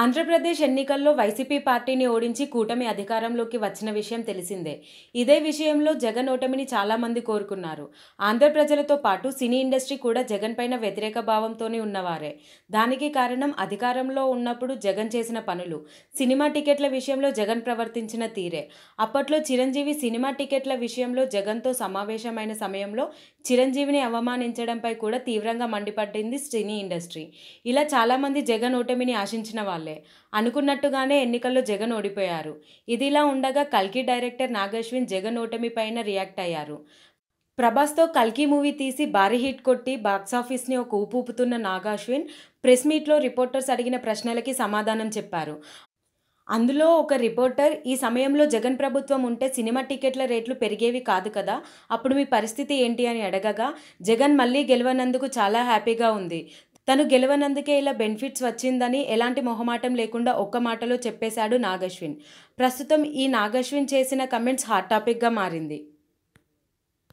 ఆంధ్రప్రదేశ్ ఎన్నికల్లో వైసీపీ పార్టీని ఓడించి కూటమి అధికారంలోకి వచ్చిన విషయం తెలిసిందే ఇదే విషయంలో జగన్ ఓటమిని చాలామంది కోరుకున్నారు ఆంధ్ర ప్రజలతో పాటు సినీ ఇండస్ట్రీ కూడా జగన్ పైన వ్యతిరేక భావంతోనే ఉన్నవారే దానికి కారణం అధికారంలో ఉన్నప్పుడు జగన్ చేసిన పనులు సినిమా టికెట్ల విషయంలో జగన్ ప్రవర్తించిన తీరే అప్పట్లో చిరంజీవి సినిమా టికెట్ల విషయంలో జగన్తో సమావేశమైన సమయంలో చిరంజీవిని అవమానించడంపై కూడా తీవ్రంగా మండిపడింది సినీ ఇండస్ట్రీ ఇలా చాలామంది జగన్ ఓటమిని ఆశించిన వారు వాళ్లే అనుకున్నట్టుగానే ఎన్నికల్లో జగన్ ఓడిపోయారు ఇదిలా ఉండగా కల్కి డైరెక్టర్ నాగశ్విన్ జగన్ ఓటమి పైన రియాక్ట్ అయ్యారు ప్రభాస్తో కల్కి మూవీ తీసి భారీ హిట్ కొట్టి బాక్సాఫీస్ని ఒక ఊపుతున్న నాగాశ్విన్ ప్రెస్ మీట్లో రిపోర్టర్స్ అడిగిన ప్రశ్నలకి సమాధానం చెప్పారు అందులో ఒక రిపోర్టర్ ఈ సమయంలో జగన్ ప్రభుత్వం ఉంటే సినిమా టికెట్ల రేట్లు పెరిగేవి కాదు కదా అప్పుడు మీ పరిస్థితి ఏంటి అని అడగగా జగన్ మళ్ళీ గెలవనందుకు చాలా హ్యాపీగా ఉంది తను గెలవనందుకే ఇలా బెనిఫిట్స్ వచ్చిందని ఎలాంటి మొహమాటం లేకుండా ఒక్క మాటలో చెప్పేశాడు నాగశ్విన్ ప్రస్తుతం ఈ నాగశ్విన్ చేసిన కమెంట్స్ హాట్ టాపిక్గా మారింది